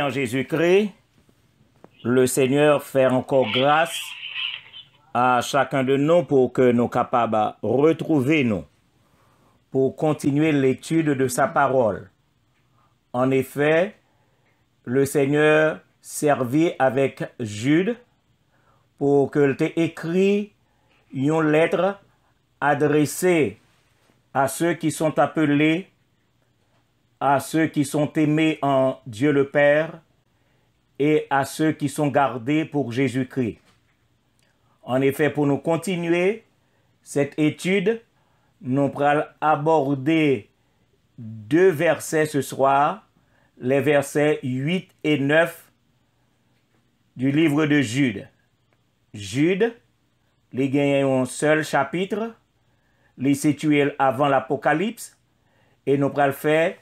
en Jésus-Christ, le Seigneur fait encore grâce à chacun de nous pour que nous capables de retrouver nous, pour continuer l'étude de sa parole. En effet, le Seigneur servit avec Jude pour qu'il t'ait écrit une lettre adressée à ceux qui sont appelés à ceux qui sont aimés en Dieu le Père et à ceux qui sont gardés pour Jésus-Christ. En effet, pour nous continuer cette étude, nous allons aborder deux versets ce soir, les versets 8 et 9 du livre de Jude. Jude, les gagnants un seul chapitre, les situés avant l'Apocalypse, et nous allons faire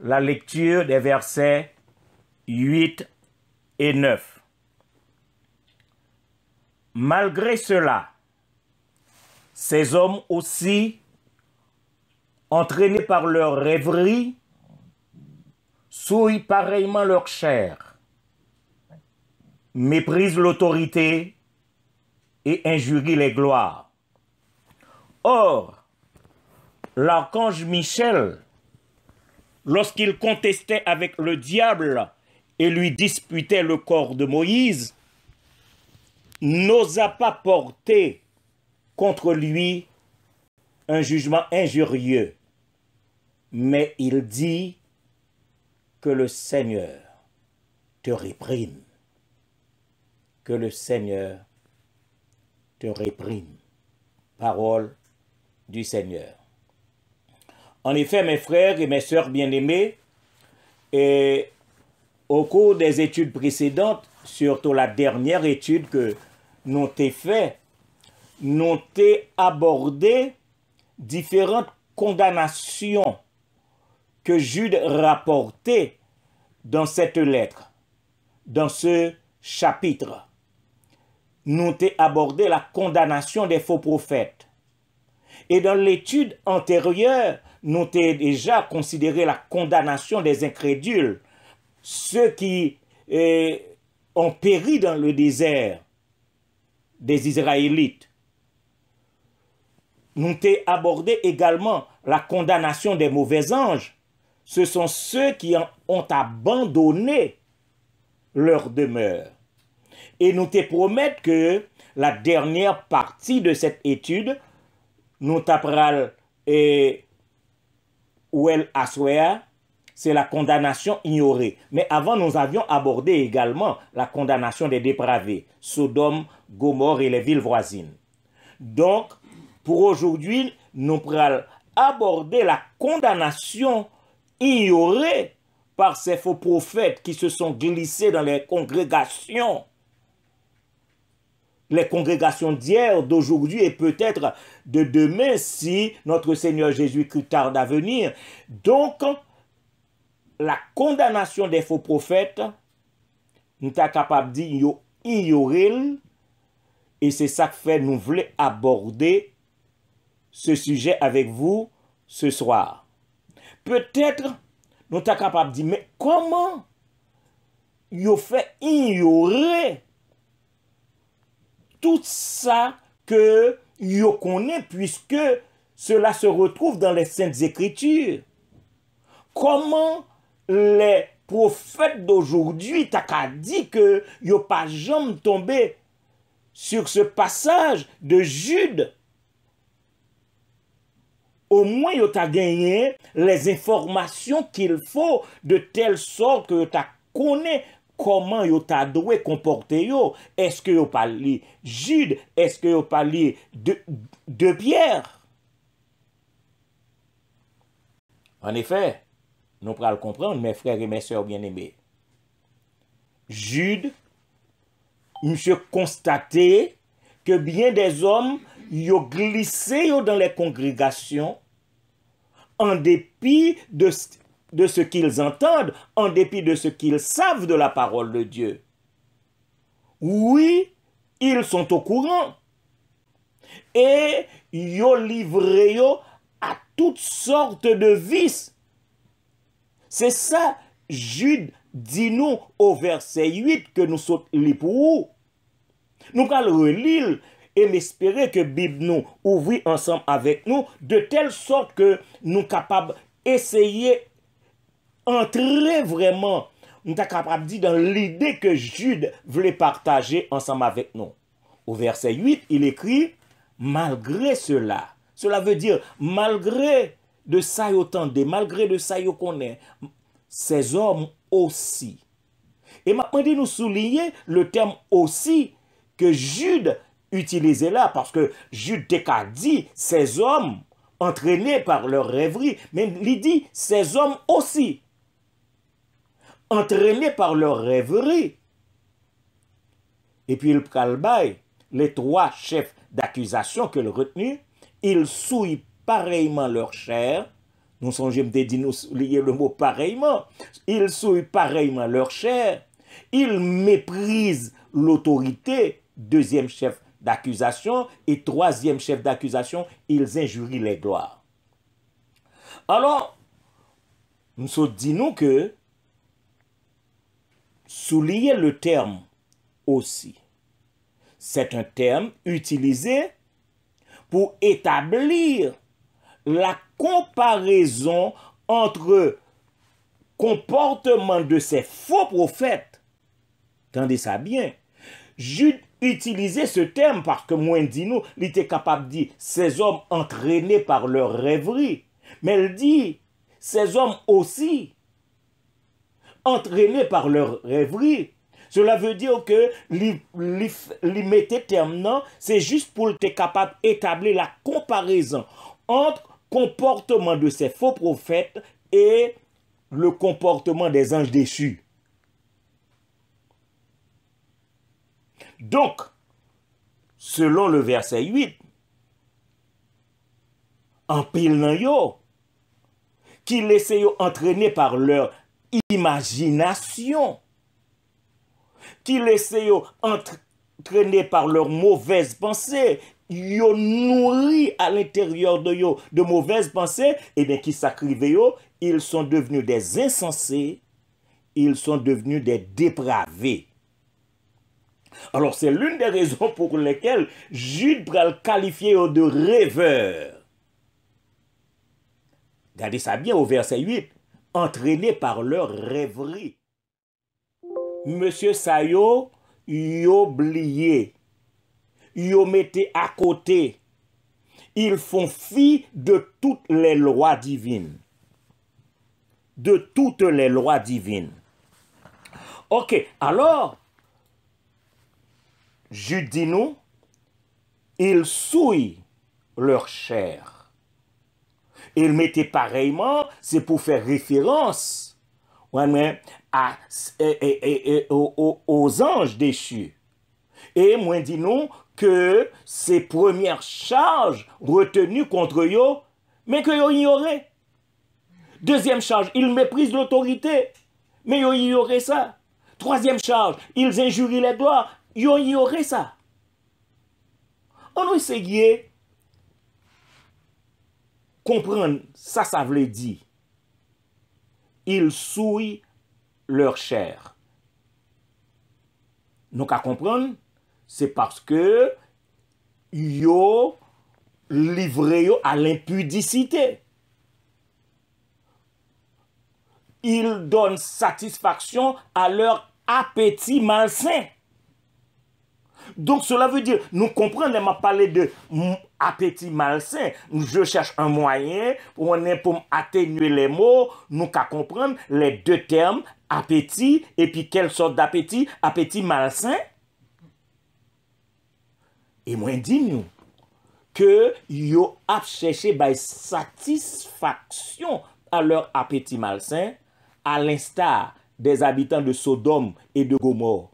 la lecture des versets 8 et 9. Malgré cela, ces hommes aussi, entraînés par leur rêverie, souillent pareillement leur chair, méprisent l'autorité et injurient les gloires. Or, l'archange Michel, lorsqu'il contestait avec le diable et lui disputait le corps de Moïse, n'osa pas porter contre lui un jugement injurieux, mais il dit que le Seigneur te réprime, que le Seigneur te réprime. Parole du Seigneur. En effet, mes frères et mes sœurs bien-aimés, et au cours des études précédentes, surtout la dernière étude que nous avons fait, nous avons abordé différentes condamnations que Jude rapportait dans cette lettre, dans ce chapitre. Nous avons abordé la condamnation des faux prophètes. Et dans l'étude antérieure, nous t'ai déjà considéré la condamnation des incrédules, ceux qui eh, ont péri dans le désert des Israélites. Nous t'ai abordé également la condamnation des mauvais anges. Ce sont ceux qui ont abandonné leur demeure. Et nous te promettons que la dernière partie de cette étude, nous t'apprendrons eh, ou elle c'est la condamnation ignorée. Mais avant, nous avions abordé également la condamnation des dépravés, Sodome, Gomorre et les villes voisines. Donc, pour aujourd'hui, nous allons aborder la condamnation ignorée par ces faux prophètes qui se sont glissés dans les congrégations les congrégations d'hier, d'aujourd'hui et peut-être de demain si notre Seigneur Jésus-Christ tarde à venir. Donc, la condamnation des faux prophètes, nous sommes capables de dire et c'est ça que fait nous voulons aborder ce sujet avec vous ce soir. Peut-être nous sommes capables de dire mais comment ils ont fait ignorer tout ça que yo connaît puisque cela se retrouve dans les saintes écritures. Comment les prophètes d'aujourd'hui t'as dit que yo pas jamais tombé sur ce passage de Jude au moins yo t'a gagné les informations qu'il faut de telle sorte que tu connais comment yo t'a comporté? comporter est-ce que yo parlé Jude est-ce que yo parlé de de Pierre En effet, nous pas le comprendre mes frères et mes sœurs bien-aimés. Jude monsieur constaté que bien des hommes yo glissé dans les congrégations en dépit de de ce qu'ils entendent, en dépit de ce qu'ils savent de la parole de Dieu. Oui, ils sont au courant. Et yo livré à toutes sortes de vices. C'est ça, Jude dit nous au verset 8 que nous sommes les pour. Nous allons relire et m'espérer que Bible nous ouvre ensemble avec nous de telle sorte que nous sommes capables d'essayer entrer vraiment, nous dans l'idée que Jude voulait partager ensemble avec nous. Au verset 8, il écrit, malgré cela, cela veut dire, malgré de ça autant de, malgré de ça qu'on est, ces hommes aussi. Et maintenant, nous souligner le terme aussi que Jude utilisait là, parce que Jude décadit ces hommes entraînés par leur rêverie, mais il dit, ces hommes aussi entraînés par leur rêverie. Et puis il pralbaye, les trois chefs d'accusation que le retenu, ils souillent pareillement leur chair. Nous songeons me dit nous lier le mot pareillement. Ils souillent pareillement leur chair. Ils méprisent l'autorité, deuxième chef d'accusation, et troisième chef d'accusation, ils injurient les gloires. Alors, nous dit nous que souligner le terme aussi. C'est un terme utilisé pour établir la comparaison entre comportement de ces faux prophètes. Tendez ça bien. Jude utilisait ce terme parce que moins dit il était capable de dire ces hommes entraînés par leur rêverie. Mais il dit ces hommes aussi entraînés par leur rêverie. Cela veut dire que l'immété terminant, c'est juste pour être capable d'établir la comparaison entre comportement de ces faux prophètes et le comportement des anges déchus. Donc, selon le verset 8, en pile yo, qui entraîner par leur imagination qui laissait entraîner par leurs mauvaises pensées, ont nourri à l'intérieur de yo de mauvaises pensées, et eh bien qui s'acrivent yo, ils sont devenus des insensés, ils sont devenus des dépravés. Alors c'est l'une des raisons pour lesquelles Jude prêle le qualifier de rêveur. Regardez ça bien au verset 8 entraînés par leur rêverie. Monsieur Sayo, y oublié. ont mettez à côté. Ils font fi de toutes les lois divines. De toutes les lois divines. Ok, alors, je ils souillent leur chair. Il mettait pareillement, c'est pour faire référence ouais, aux, anges déchus. Et moi, dis nous que ces premières charges retenues contre eux, mais que yo ignoré. Deuxième charge, ils méprisent l'autorité, mais y ignoré ça. Troisième charge, ils injurient les doigts, yo ignoré ça. On nous essayer comprendre ça, ça veut dire. Ils souillent leur chair. Nous qu'à comprendre, c'est parce que yo livré à l'impudicité. Ils donnent satisfaction à leur appétit malsain. Donc cela veut dire, nous comprenons, m'a parlé de apeti malsen, nou je chèche an mwayen pou mwenen pou m atenye le mò, nou ka komprende le dè term apeti epi kel sòt d'apeti, apeti malsen. E mwen di nou ke yo ap chèche bay satisfaksyon a lòr apeti malsen, a l'insta dèz abitan de Sodom e de Gomor.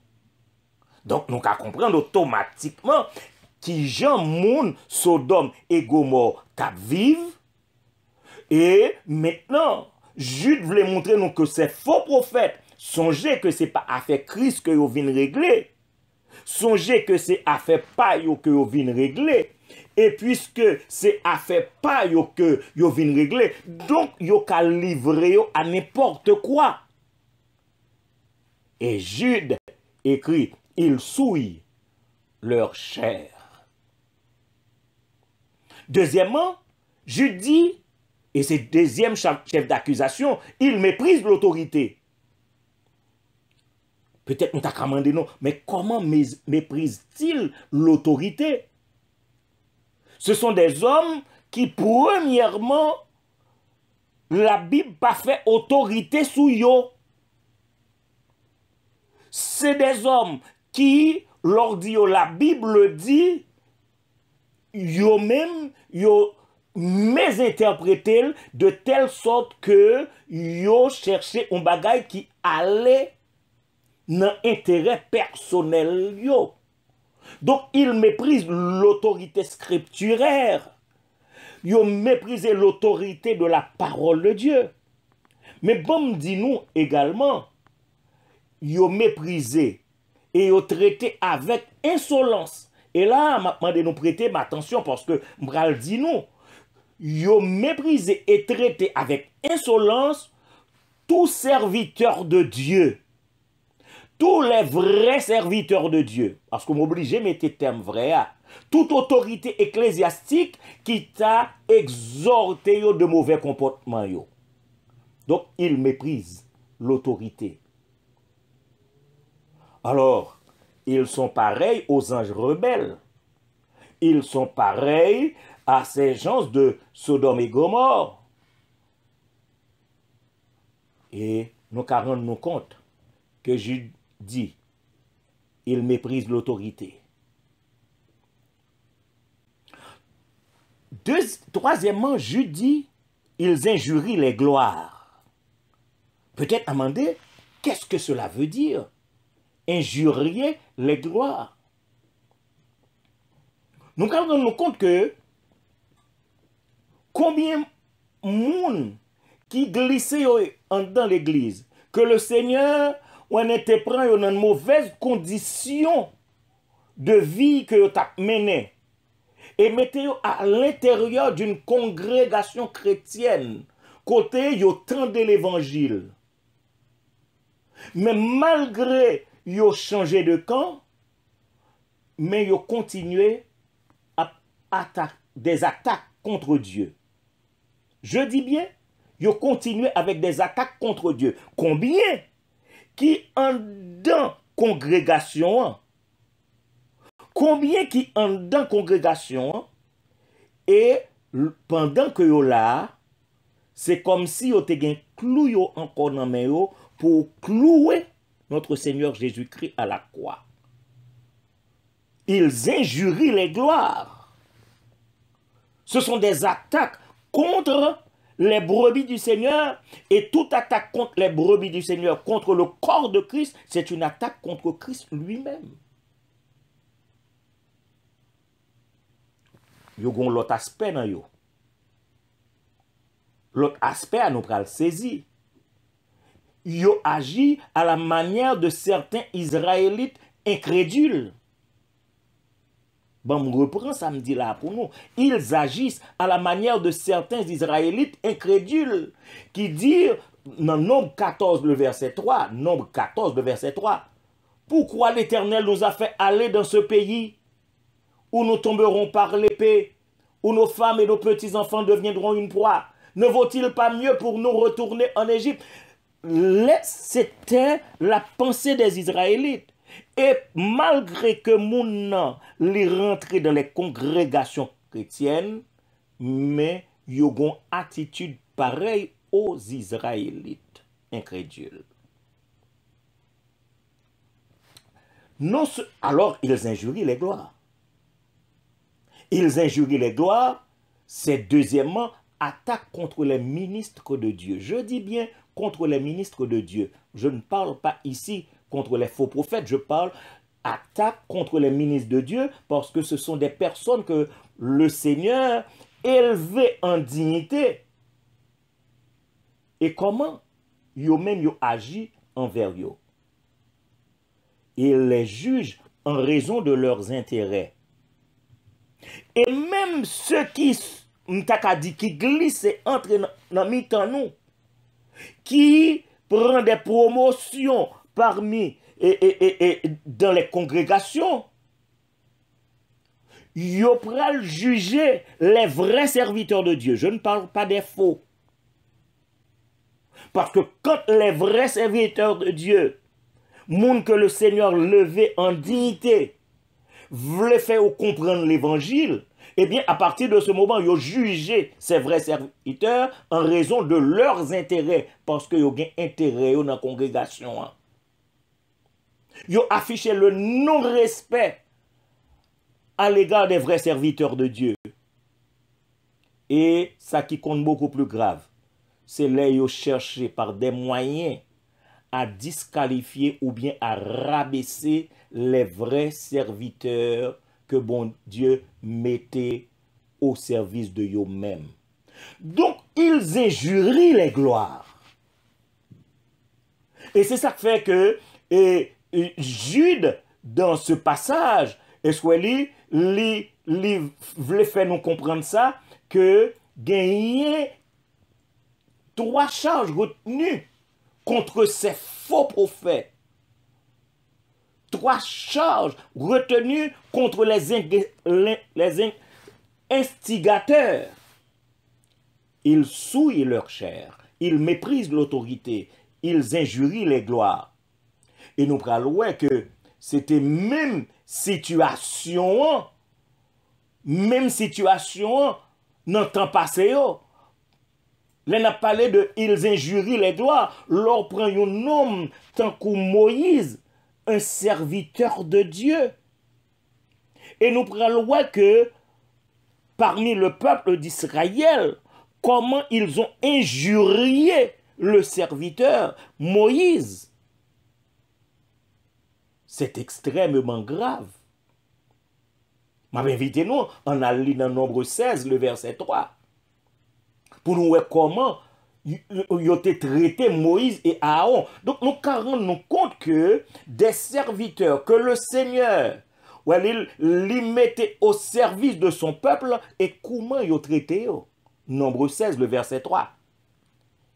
Donk nou ka komprende otomatikman qui Jean Sodome et gomor cap vive. Et maintenant, Jude voulait montrer que ces faux prophètes songez que ce n'est pas affaire Christ que vous venez régler. Songez que c'est affaire pas que vous venez régler. Et puisque c'est affaire pas que vous venez régler, donc vous allez livrer à n'importe quoi. Et Jude écrit, ils souillent leur chair. Deuxièmement, je dis, et c'est deuxième chef d'accusation, il méprise l'autorité. Peut-être nous t'a commandé non, mais comment méprise-t-il l'autorité Ce sont des hommes qui, premièrement, la Bible pas fait autorité sous Ce C'est des hommes qui, lors la Bible dit, yo même yo interprété de telle sorte que yo cherché un bagage qui allait dans intérêt personnel yo. Donc ils méprisent l'autorité scripturaire. Yo méprisé l'autorité de la parole de Dieu. Mais bon, dis-nous également, yo méprisé et yo traité avec insolence et là, m'a de nous prêter ma attention parce que Mbral dit nous, yo méprisé et traité avec insolence tout serviteur de Dieu. Tous les vrais serviteurs de Dieu. Parce que mettre le terme vrai Toute autorité ecclésiastique qui t'a exhorté de mauvais comportements. Donc, il méprise l'autorité. Alors, ils sont pareils aux anges rebelles. Ils sont pareils à ces gens de Sodome et Gomorre. Et nous rendons nous compte que Jude dit, ils méprisent l'autorité. troisièmement, Jude dit, ils injurient les gloires. Peut-être amender, qu'est-ce que cela veut dire injurier les droits. Nous rendons compte que combien de monde qui glissait dans l'église, que le Seigneur on était pris dans une mauvaise condition de vie que t'a mené et mettez à l'intérieur d'une congrégation chrétienne côté yo de l'évangile mais malgré yo chanje de kan, men yo kontinwe ap atak, des atak kontre Diyo. Je di bien, yo kontinwe avèk des atak kontre Diyo. Konbien, ki an dan kongregasyon an, konbien ki an dan kongregasyon an, e, pandan ke yo la, se kom si yo te gen klou yo an konan men yo, pou klou we, notre Seigneur Jésus-Christ à la croix. Ils injurient les gloires. Ce sont des attaques contre les brebis du Seigneur et toute attaque contre les brebis du Seigneur, contre le corps de Christ, c'est une attaque contre Christ lui-même. Yo gon l'autre aspect nan yo. L'autre aspect à nous pral saisir. Ils agissent à la manière de certains Israélites incrédules. Bon, on reprend ça me dit là pour nous. Ils agissent à la manière de certains Israélites incrédules qui disent dans Nombre 14, le verset 3, Nombre 14, le verset 3, pourquoi l'Éternel nous a fait aller dans ce pays où nous tomberons par l'épée, où nos femmes et nos petits-enfants deviendront une proie Ne vaut-il pas mieux pour nous retourner en Égypte c'était la pensée des Israélites. Et malgré que moun les les dans les congrégations chrétiennes, mais ont une attitude pareille aux Israélites Incrédule. Non, alors ils injurient les gloires. Ils injurient les gloires, c'est deuxièmement attaque contre les ministres de Dieu. Je dis bien contre les ministres de Dieu. Je ne parle pas ici contre les faux prophètes, je parle attaque contre les ministres de Dieu parce que ce sont des personnes que le Seigneur élevait en dignité. Et comment yo même yo envers eux. Ils les jugent en raison de leurs intérêts. Et même ceux qui, qui glissent et entrent dans, nous, qui prend des promotions parmi et, dans les congrégations, yo le juger les vrais serviteurs de Dieu. Je ne parle pas des faux. Parce que quand les vrais serviteurs de Dieu, monde que le Seigneur levé en dignité, voulait faire comprendre l'évangile, eh bien, à partir de ce moment, ils ont jugé ces vrais serviteurs en raison de leurs intérêts, parce qu'ils ont intérêt dans la congrégation. Ils hein. ont affiché le non-respect à l'égard des vrais serviteurs de Dieu. Et ça qui compte beaucoup plus grave, c'est là ont cherché par des moyens à disqualifier ou bien à rabaisser les vrais serviteurs que bon Dieu mettait au service de eux-mêmes. Donc, ils injurient les gloires. Et c'est ça qui fait que et, Jude, dans ce passage, voulait faire nous comprendre ça, que gagner trois charges retenues contre ces faux prophètes trois charges retenues contre les, instigateurs. Ils souillent leur chair, ils méprisent l'autorité, ils injurient les gloires. Et nous prenons que c'était même situation, même situation dans le temps passé. Oh. Là, a parlé de ils injurient les gloires, leur prend un homme tant que Moïse un serviteur de Dieu. Et nous prenons loin que parmi le peuple d'Israël, comment ils ont injurié le serviteur Moïse. C'est extrêmement grave. Mais invitez-nous en lu dans Nombre 16, le verset 3, pour nous voir comment ils ont été traités Moïse et Aaron. Donc nous rendons compte que des serviteurs que le Seigneur Les mettait au service de son peuple et comment ils ont traité Nombre 16, le verset 3.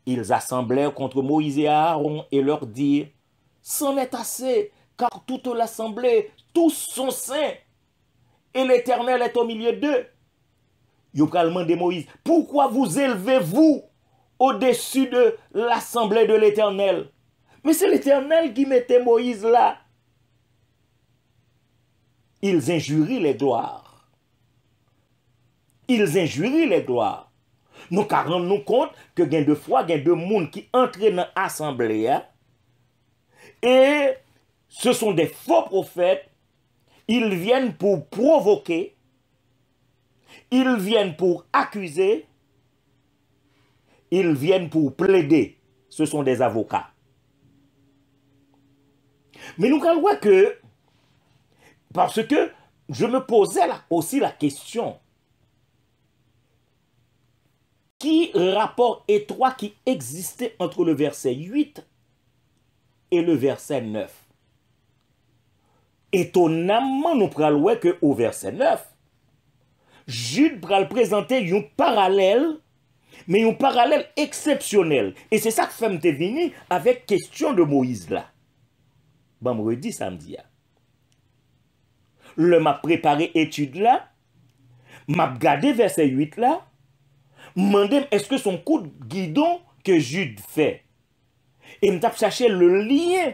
Ils assemblèrent contre Moïse et Aaron et leur dirent, c'en est assez, car toute l'assemblée, tous sont saints, et l'Éternel est au milieu d'eux. Ils ont des Moïse, pourquoi vous élevez-vous au-dessus de l'assemblée de l'Éternel. Mais c'est l'Éternel qui mettait Moïse là. Ils injurient les gloires. Ils injurient les gloires. Nous car nous compte que gain de fois, gain de monde qui entrent dans l'assemblée. Hein. Et ce sont des faux prophètes. Ils viennent pour provoquer. Ils viennent pour accuser ils viennent pour plaider. Ce sont des avocats. Mais nous voir que, parce que je me posais là aussi la question, qui rapport étroit qui existait entre le verset 8 et le verset 9. Étonnamment, nous prenons que au verset 9, Jude pral présenter un parallèle mais un parallèle exceptionnel. Et c'est ça que fait suis venu avec question de Moïse là. Bon, me samedi. Hein. Le m'a préparé étude là, m'a regardé verset 8 là, demandé est-ce que son coup de guidon que Jude fait. Et m'a cherché le lien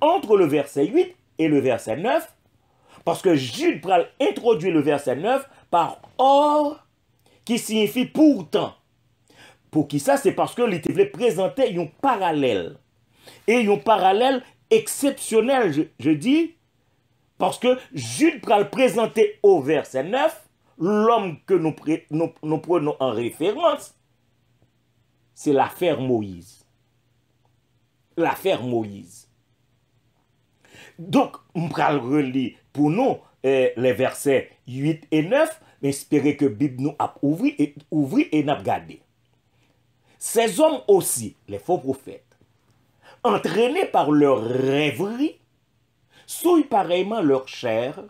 entre le verset 8 et le verset 9 parce que Jude pral introduit le verset 9 par or qui signifie pourtant. Pour qui ça C'est parce que te voulait présenter un parallèle. Et un parallèle exceptionnel, je, dis, parce que Jude pral présenter au verset 9, l'homme que nous prenons en référence, c'est l'affaire Moïse. L'affaire Moïse. Donc, on pral relire pour nous les eh, les versets 8 et 9, Espérer que Bible nous a ouvris et, ouvri et pas gardé. Ces hommes aussi, les faux prophètes, entraînés par leur rêverie, souillent pareillement leur chair,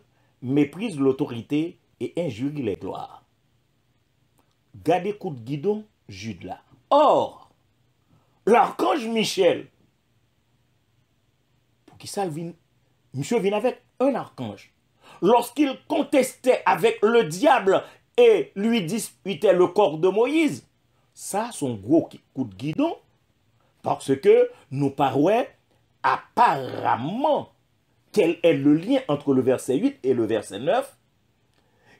méprisent l'autorité et injurient les gloires. Gardez coup de guidon, Jude Or, l'archange Michel, pour qui ça monsieur vient avec un archange. Lorsqu'il contestait avec le diable et lui disputait le corps de Moïse, ça, son gros coup de guidon. Parce que nous parlons, apparemment quel est le lien entre le verset 8 et le verset 9.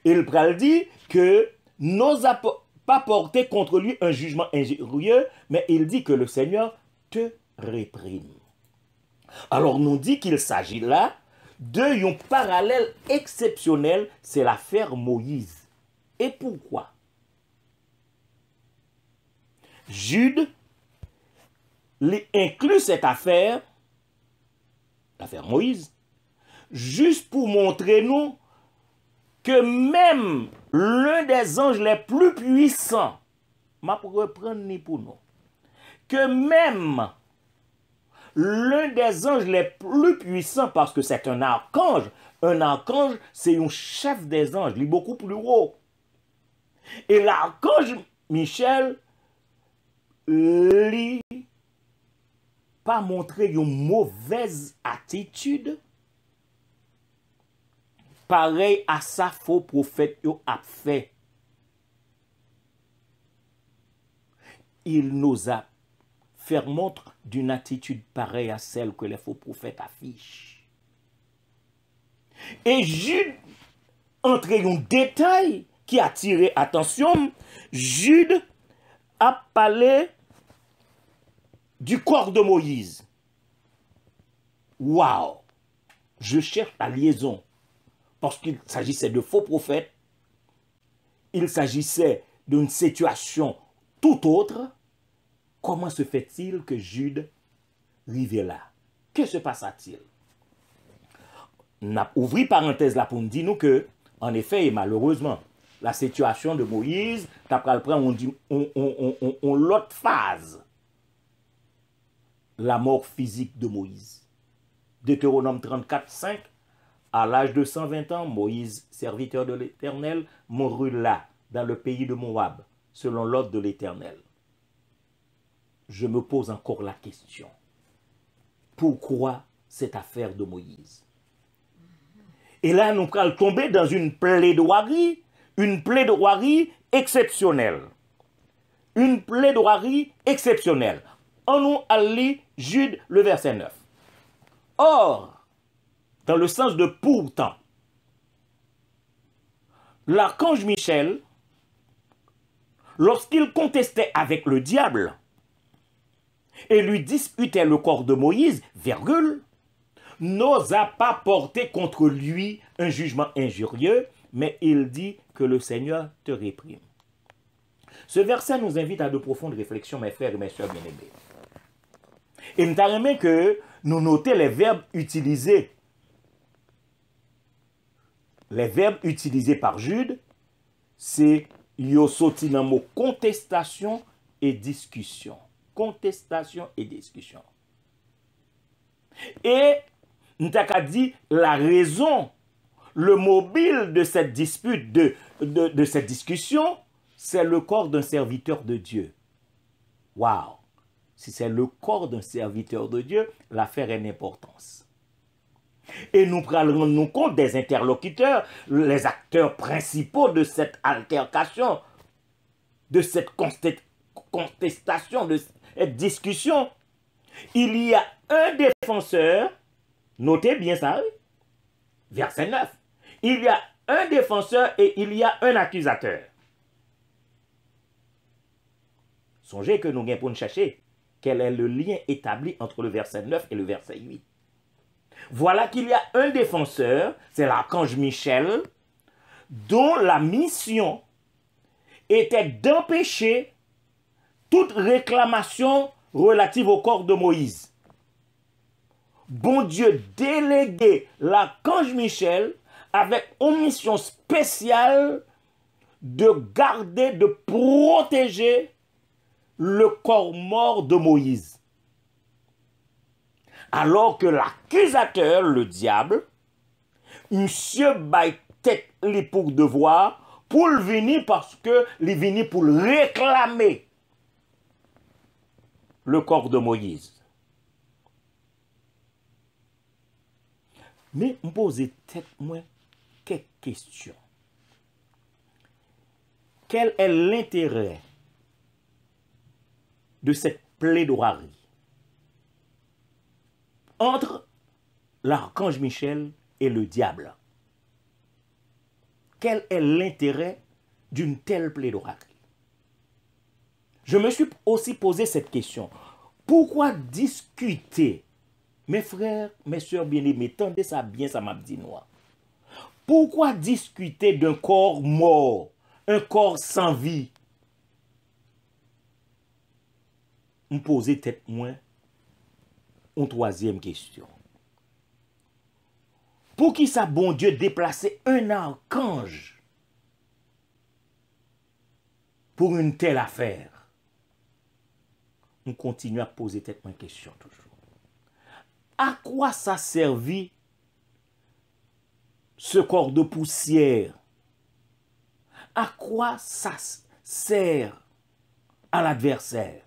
Il pral dit que n'osa pas porter contre lui un jugement injurieux, mais il dit que le Seigneur te réprime. Alors nous dit qu'il s'agit là d'un parallèle exceptionnel, c'est l'affaire Moïse. Et pourquoi Jude inclut cette affaire, l'affaire Moïse, juste pour montrer nous que même l'un des anges les plus puissants, m'a reprendre ni pour nous, que même l'un des anges les plus puissants, parce que c'est un archange, un archange, c'est un chef des anges, il est beaucoup plus haut. Et l'archange Michel, pas pas montrer une mauvaise attitude, à à sa faux prophète yo fait. Il nous a fait montre d'une attitude pareille à celle que les faux prophètes affichent. Et Jude, entre un détail qui a attention, Jude a parlé du corps de Moïse. Waouh Je cherche la liaison. Parce qu'il s'agissait de faux prophètes. Il s'agissait d'une situation tout autre. Comment se fait-il que Jude rivait là Que se passa-t-il Ouvrir ouvri parenthèse là pour nous dire que, en effet et malheureusement, la situation de Moïse, le as on dit, on, l'autre phase, la mort physique de Moïse. Deutéronome 34, 5, à l'âge de 120 ans, Moïse, serviteur de l'Éternel, mourut là, dans le pays de Moab, selon l'ordre de l'Éternel. Je me pose encore la question. Pourquoi cette affaire de Moïse Et là, nous allons tomber dans une plaidoirie une plaidoirie exceptionnelle. Une plaidoirie exceptionnelle. En nous allons Jude le verset 9. Or, dans le sens de pourtant, l'archange Michel, lorsqu'il contestait avec le diable et lui disputait le corps de Moïse, virgule, n'osa pas porter contre lui un jugement injurieux, mais il dit ke le Seigneur te reprime. Se versen nou zinvite a de profonde refleksyon, mè frèr et mè sèr mè mè mè. E mta remè ke nou note le verbe utilize. Le verbe utilize par jude, se yo soti nan mò kontestasyon et diskusyon. Kontestasyon et diskusyon. E mta kadi la rezon mè, Le mobile de cette dispute, de, de, cette discussion, c'est le corps d'un serviteur de Dieu. Waouh Si c'est le corps d'un serviteur de Dieu, l'affaire est d'importance. Et nous prenons nous compte des interlocuteurs, les acteurs principaux de cette altercation, de cette contestation, de cette discussion. Il y a un défenseur, notez bien ça, verset 9 il y a un défenseur et il y a un accusateur. Songez que nous pour de chercher quel est le lien établi entre le verset 9 et le verset 8. Voilà qu'il y a un défenseur, c'est l'archange Michel, dont la mission était d'empêcher toute réclamation relative au corps de Moïse. Bon Dieu délégué l'archange Michel avec une mission spéciale de garder, de protéger le corps mort de Moïse. Alors que l'accusateur, le diable, monsieur baille tête les pour devoir, pour le venir parce que les venu pour réclamer le corps de Moïse. Mais peut pose tête moi quelle question Quel est l'intérêt de cette plaidoirie entre l'archange Michel et le diable Quel est l'intérêt d'une telle plaidoirie Je me suis aussi posé cette question. Pourquoi discuter mes frères, mes soeurs bien-aimés, tendez ça bien, ça m'a dit noir. Pourquoi discuter d'un corps mort, un corps sans vie On pose être moins une troisième question. Pour qui ça, bon Dieu, déplacer un archange pour une telle affaire On continue à poser peut-être moins question toujours. À quoi ça servit ce corps de poussière, à quoi ça sert à l'adversaire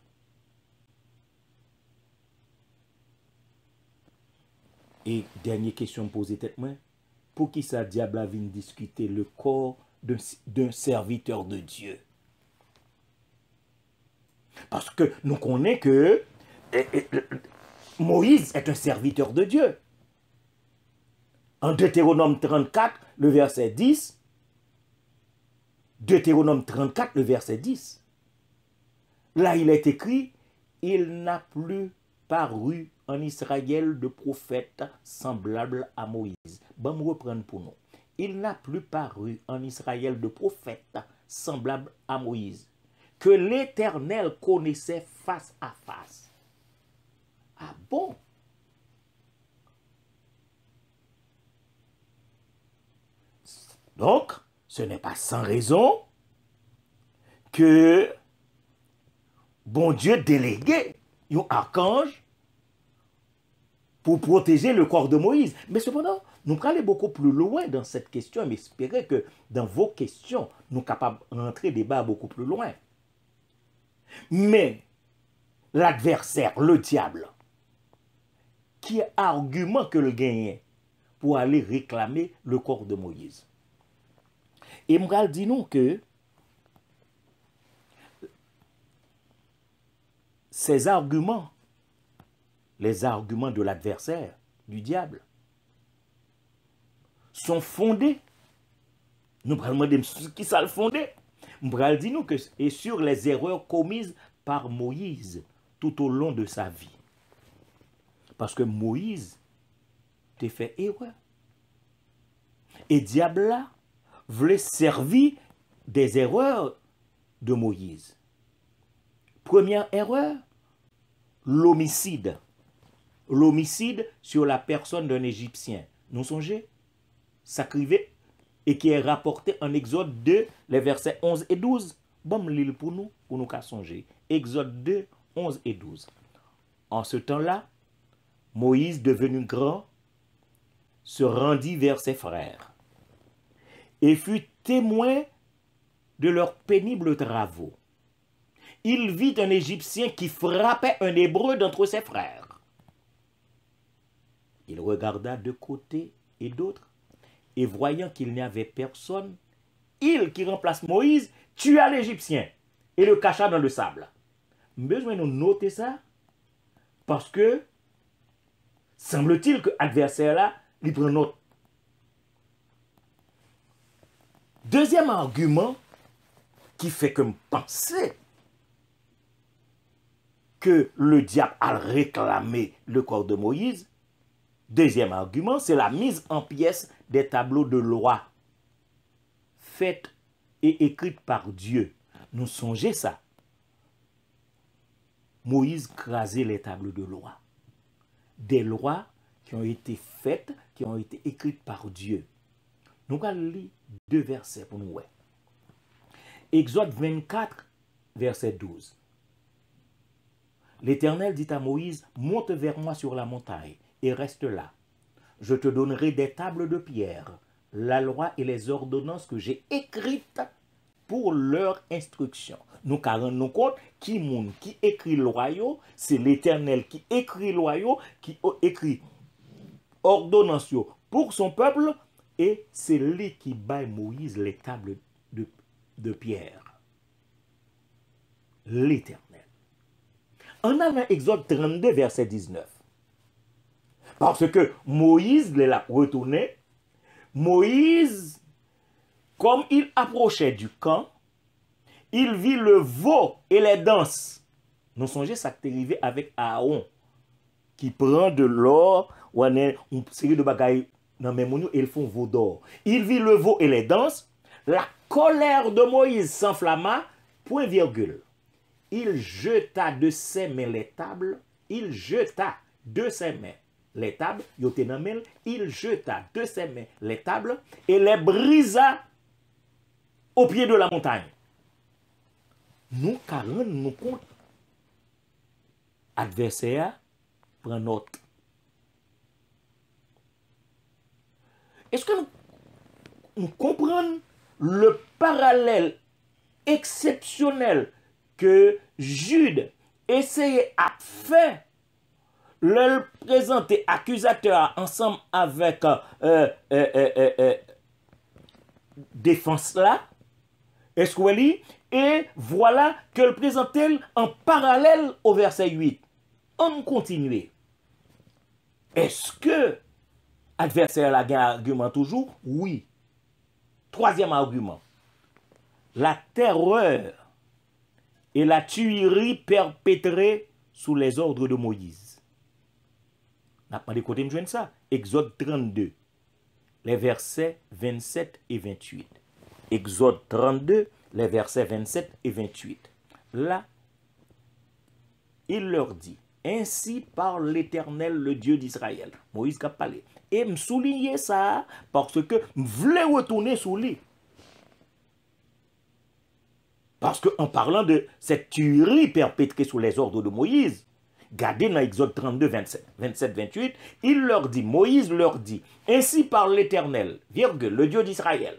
Et dernière question posée tête moi, pour qui ça diable a discuter le corps d'un serviteur de Dieu Parce que nous connaissons que eh, eh, Moïse est un serviteur de Dieu. En Deutéronome 34, le verset 10. Deutéronome 34, le verset 10. Là, il est écrit, il n'a plus paru en Israël de prophète semblable à Moïse. Bon, me reprendre pour nous. Il n'a plus paru en Israël de prophète semblable à Moïse, que l'Éternel connaissait face à face. Ah bon Donc, ce n'est pas sans raison que bon Dieu délégué un archange pour protéger le corps de Moïse. Mais cependant, nous allons beaucoup plus loin dans cette question, mais espérer que dans vos questions, nous sommes capables d'entrer débat beaucoup plus loin. Mais l'adversaire, le diable, qui argument que le gagnait pour aller réclamer le corps de Moïse et dit nous que ces arguments, les arguments de l'adversaire, du diable, sont fondés. Nous de ce qui ça fondé. dit nous que et sur les erreurs commises par Moïse tout au long de sa vie. Parce que Moïse t'a fait erreur. Et diable là, voulait servir des erreurs de Moïse. Première erreur, l'homicide. L'homicide sur la personne d'un Égyptien. Nous songez Sacrivé et qui est rapporté en Exode 2, les versets 11 et 12. Bon, l'île pour nous, pour nous cas songer. Exode 2, 11 et 12. En ce temps-là, Moïse, devenu grand, se rendit vers ses frères et fut témoin de leurs pénibles travaux. Il vit un Égyptien qui frappait un Hébreu d'entre ses frères. Il regarda de côté et d'autre, et voyant qu'il n'y avait personne, il qui remplace Moïse tua l'Égyptien et le cacha dans le sable. Besoin de noter ça, parce que semble-t-il que l'adversaire là, il note Deuxième argument qui fait que me penser que le diable a réclamé le corps de Moïse, deuxième argument, c'est la mise en pièces des tableaux de loi faites et écrites par Dieu. Nous songez ça. Moïse crasait les tableaux de loi. Des lois qui ont été faites, qui ont été écrites par Dieu. Nous allons lire deux versets pour nous. Exode 24, verset 12. L'Éternel dit à Moïse, monte vers moi sur la montagne et reste là. Je te donnerai des tables de pierre, la loi et les ordonnances que j'ai écrites pour leur instruction. Nous nous compte qui monde qui écrit loyaux, c'est l'Éternel qui écrit loyaux, qui écrit ordonnances pour son peuple et c'est lui qui bat Moïse les tables de, pierre. L'éternel. On a Exode 32, verset 19. Parce que Moïse les l'a retourné. Moïse, comme il approchait du camp, il vit le veau et les danses. Nous songez ça qui arrivé avec Aaron, qui prend de l'or, ou une série de bagailles Nan men moun yo, el fon vò dò. Il vi le vò e le dans. La kolèr de Moïse s'enflama. Poin virgul. Il jeta de seme le table. Il jeta de seme le table. Yote nan men. Il jeta de seme le table. E le brisa. O pie de la montagne. Nou karen nou kont. Adverseya. Pren notte. Est-ce que nous, comprenons le parallèle exceptionnel que Jude essayait à faire le présenter accusateur ensemble avec euh, euh, euh, défense là Est-ce que vous Et voilà que le présentait en parallèle au verset 8. On continue. Est-ce que Adversaire la toujours, argument toujours, Oui. Troisième argument. La terreur et la tuerie perpétrée sous les ordres de Moïse. N'a pas de côté me ça. Exode 32, les versets 27 et 28. Exode 32, les versets 27 et 28. Là, il leur dit, Ainsi parle l'Éternel, le Dieu d'Israël. Moïse a parlé. Et me souligner ça parce que je voulais retourner sous lui. Parce qu'en parlant de cette tuerie perpétrée sous les ordres de Moïse, Regardez dans Exode 32, 27, 27, 28, il leur dit, Moïse leur dit, ainsi parle l'Éternel, le Dieu d'Israël,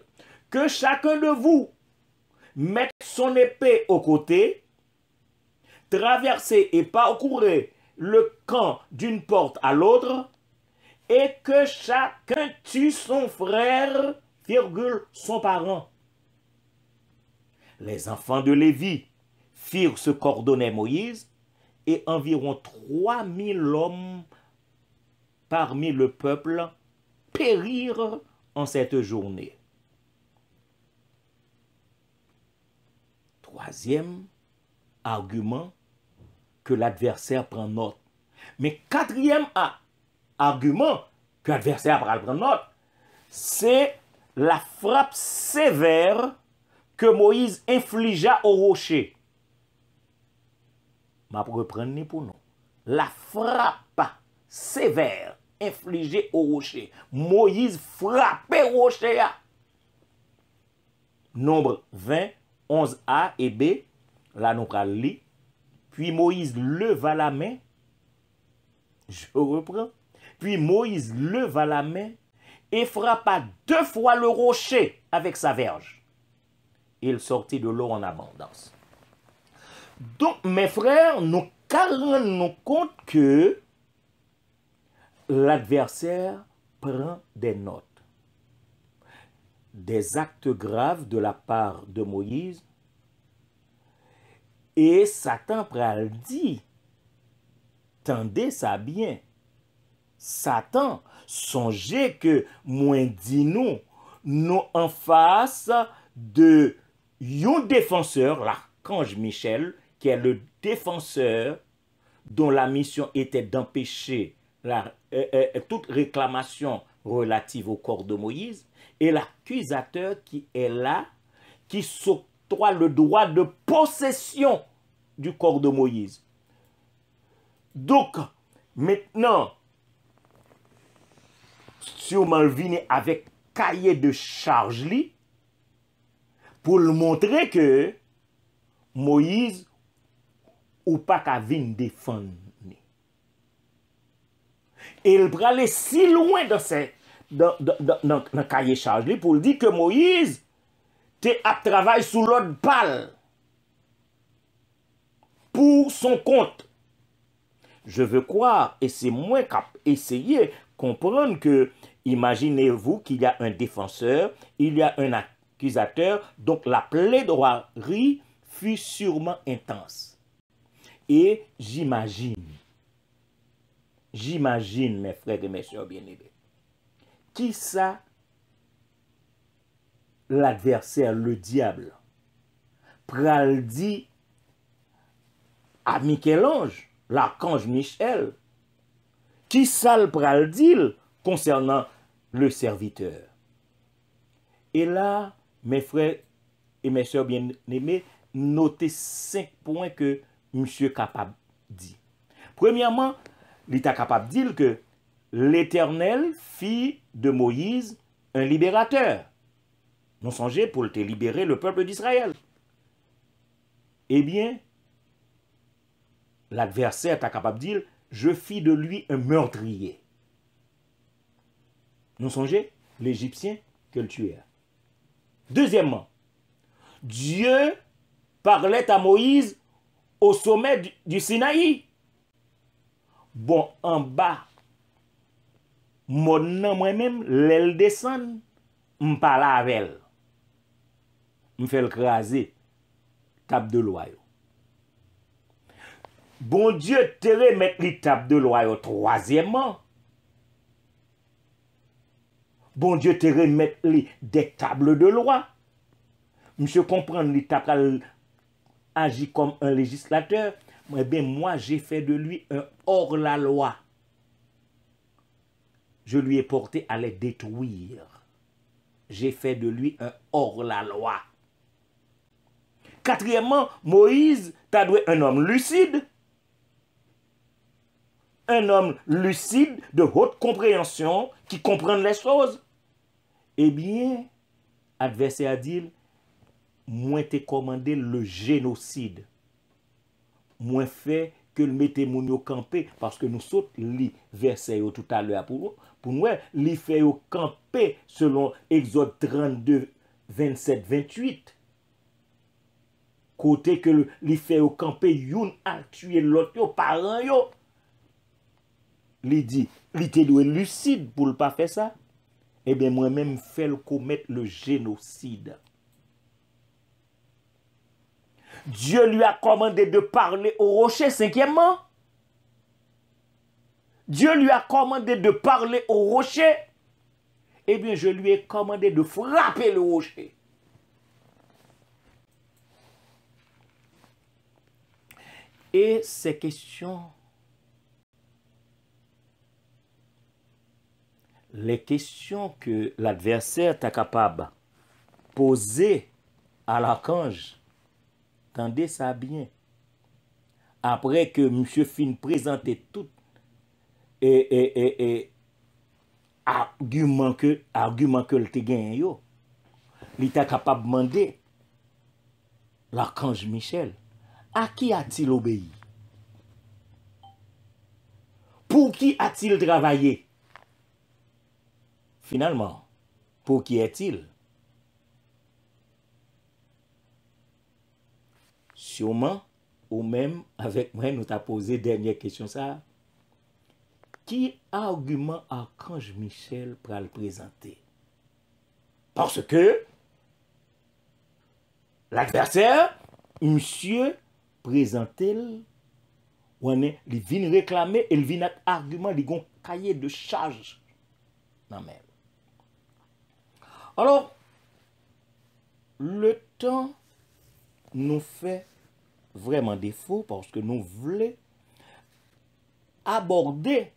que chacun de vous mette son épée au côté, traversez et parcourez le camp d'une porte à l'autre, et que chacun tue son frère, virgule, son parent. Les enfants de Lévi firent ce qu'ordonnait Moïse, et environ 3000 hommes parmi le peuple périrent en cette journée. Troisième argument que l'adversaire prend note. Mais quatrième acte, argument que l'adversaire va prendre note, c'est la frappe sévère que Moïse infligea au rocher. Ma reprendre pour nous. La frappe sévère infligée au rocher. Moïse frappait au rocher. Nombre 20, 11a et b. Là, nous prenons Puis Moïse leva la main. Je reprends. Puis Moïse leva la main et frappa deux fois le rocher avec sa verge. Il sortit de l'eau en abondance. Donc, mes frères, nous nous compte que l'adversaire prend des notes. Des actes graves de la part de Moïse. Et Satan pral dit, tendez ça bien, Satan, songez que moins dit nous, nous en face de yon défenseur, l'archange Michel, qui est le défenseur dont la mission était d'empêcher euh, euh, euh, toute réclamation relative au corps de Moïse, et l'accusateur qui est là, qui s'octroie le droit de possession du corps de Moïse. Donc, maintenant, souman vinè avèk kayè de chaj li pou l'montre ke Moïse ou pa ka vin defan ni. El pralè si louen nan kayè chaj li pou l'di ke Moïse te ap travay sou l'od bal pou son kont. Je vè kwa, e se mwen kap esyeye comprendre que, imaginez-vous qu'il y a un défenseur, il y a un accusateur, donc la plaidoirie fut sûrement intense. Et j'imagine, j'imagine mes frères et mes soeurs bien-aimés, qui ça l'adversaire, le diable, pral dit à Michel-Ange, l'archange Michel, qui le pral concernant le serviteur Et là, mes frères et mes soeurs bien-aimés, notez cinq points que monsieur capable dit. Premièrement, il est capable de dire que l'Éternel fit de Moïse un libérateur. Non songez pour libérer le peuple d'Israël. Eh bien, l'adversaire est capable de dire je fis de lui un meurtrier. Nous songez l'Égyptien que le Deuxièmement, Dieu parlait à Moïse au sommet du, Sinaï. Bon, en bas, mon nom moi-même, l'aile descend, parle avec elle. fait le craser, table de loyer bon Dieu te les tables de loi troisièmement. Bon Dieu te remettre les, des tables de loi. Monsieur comprend l'étape agit comme un législateur. Eh bien, moi, j'ai fait de lui un hors-la-loi. Je lui ai porté à les détruire. J'ai fait de lui un hors-la-loi. Quatrièmement, Moïse t'a doué un homme lucide un om lucid de hot kompreyansyon ki komprende les soz. E eh bie, adverse adil, mwen te komande le genosid. Mwen fe ke l metemoun yo kampe, paske nou sote li verse yo touta le apou. Poun wè, li fe yo kampe, selon exot 32, 27, 28. Kote ke li fe yo kampe, yon ak tue lot yo paran yo. Lui dit, li était dwe lucide pou ça. fe sa, même eh ben, mwen men même fais le génocide. Dieu lui a commandé de parler au rocher, cinquièmement. Dieu lui a commandé de parler au rocher. Eh bien, je lui ai commandé de frapper le rocher. Et ces questions Les questions que l'adversaire t'a kapab poser a l'archange, t'en dé sa bien. Après que M. Finn présente tout et argument que l'archange te gagne yo, l'archange Michel a qui a-t-il obéi? Pour qui a-t-il travaillé? Finalman, pou ki etil? Siyoman, ou men, avek men nou ta pose denye kesyon sa, ki argument a kanj Michel pral prezante? Parce ke, l'akverser, ou msye, prezante l, ou ane, li vin reklame, el vin ak argument li gon kaye de chaj nan men. Alors, le temps nous fait vraiment défaut parce que nous voulons aborder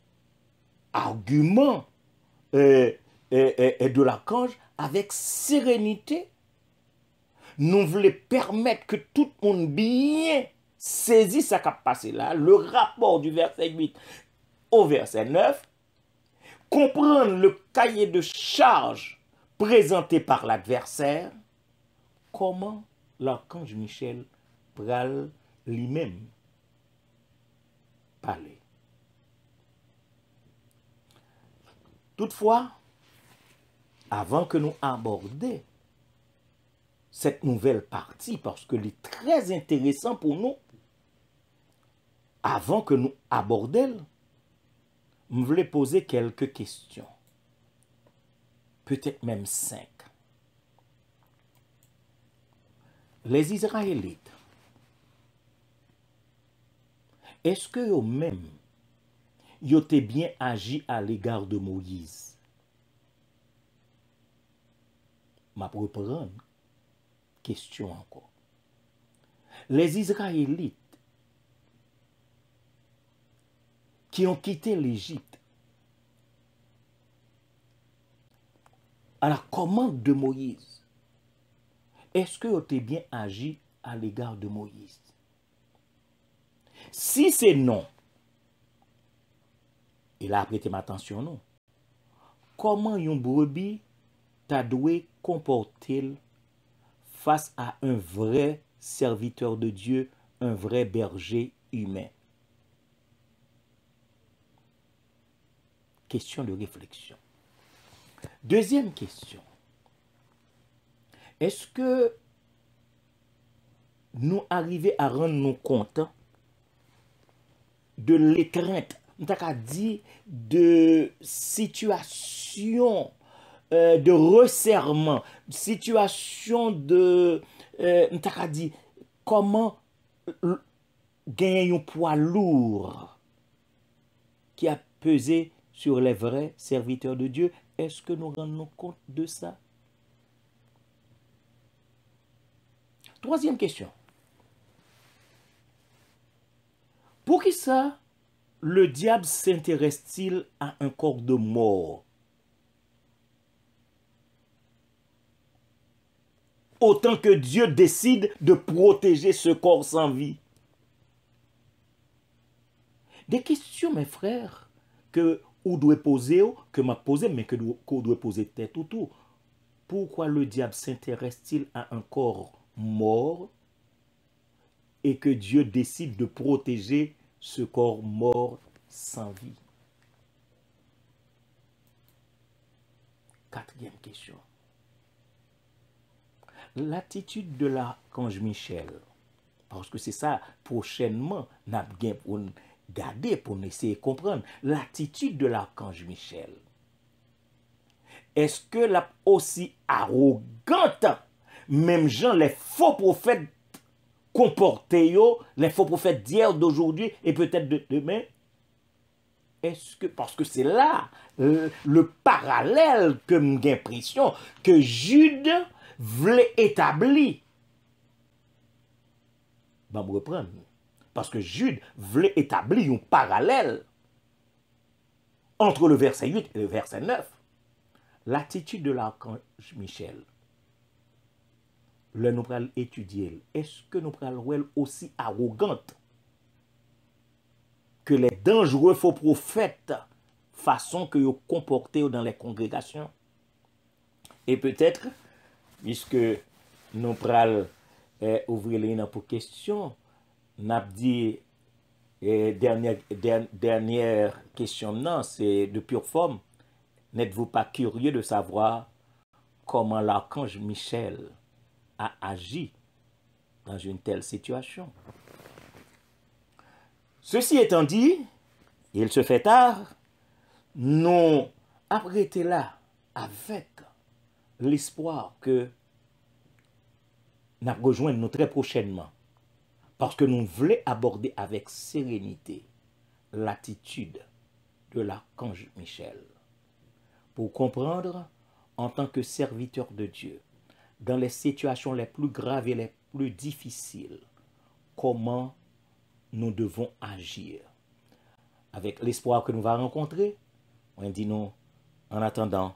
l'argument et euh, euh, euh, de la avec sérénité. Nous voulons permettre que tout le monde bien saisisse sa capacité là, le rapport du verset 8 au verset 9, comprendre le cahier de charge présenté par l'adversaire, comment l'archange Michel pral lui-même parler. Toutefois, avant que nous abordions cette nouvelle partie, parce que est très intéressante pour nous, avant que nous abordions, je voulais poser quelques questions. petèk mèm 5. Les Izraelit, eske yo mèm yote byen agi a l'égard de Moïse? M'apreprèm, kestyon anko. Les Izraelit, ki an kité l'Egypt, à la commande de Moïse, est-ce que tu es bien agi à l'égard de Moïse Si c'est non, il a prêtez ma attention, non. Comment un brebis t'a doué comporter face à un vrai serviteur de Dieu, un vrai berger humain Question de réflexion. Deuxième question. Est-ce que nous arrivons à rendre nous compte de l'étreinte, on dit de situation euh, de resserrement, situation de, euh, dit comment gagner un poids lourd qui a pesé sur les vrais serviteurs de Dieu est-ce que nous rendons compte de ça? Troisième question. Pour qui ça, le diable s'intéresse-t-il à un corps de mort? Autant que Dieu décide de protéger ce corps sans vie. Des questions, mes frères, que ou doit poser, que m'a posé, mais que doit poser tête autour. Pourquoi le diable s'intéresse-t-il à un corps mort et que Dieu décide de protéger ce corps mort sans vie Quatrième question. L'attitude de l'archange Michel, parce que c'est ça, prochainement, garder pour essayer de comprendre l'attitude de l'archange Michel. Est-ce que la aussi arrogante, même Jean, les faux prophètes comportés, les faux prophètes d'hier, d'aujourd'hui et peut-être de demain est-ce que, parce que c'est là le, parallèle que j'ai l'impression que Jude voulait établir. vais bah, me reprendre. Parce que Jude voulait établir un parallèle entre le verset 8 et le verset 9. L'attitude de l'archange Michel. Le nous étudié, est-ce que nous est aussi arrogante que les dangereux faux prophètes façon que vous comportez dans les congrégations. Et peut-être, puisque nous allons eh, ouvrir les pour question, Nabdi et dernière, question non, c'est de pure forme. N'êtes-vous pas curieux de savoir comment l'archange Michel a agi dans une telle situation Ceci étant dit, il se fait tard, nous arrêtez là avec l'espoir que nous rejoignons nous très prochainement. Parce que nous voulons aborder avec sérénité l'attitude de l'archange Michel. Pour comprendre, en tant que serviteur de Dieu, dans les situations les plus graves et les plus difficiles, comment nous devons agir. Avec l'espoir que nous va rencontrer, on dit non, en attendant,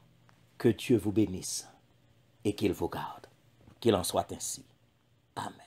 que Dieu vous bénisse et qu'il vous garde. Qu'il en soit ainsi. Amen.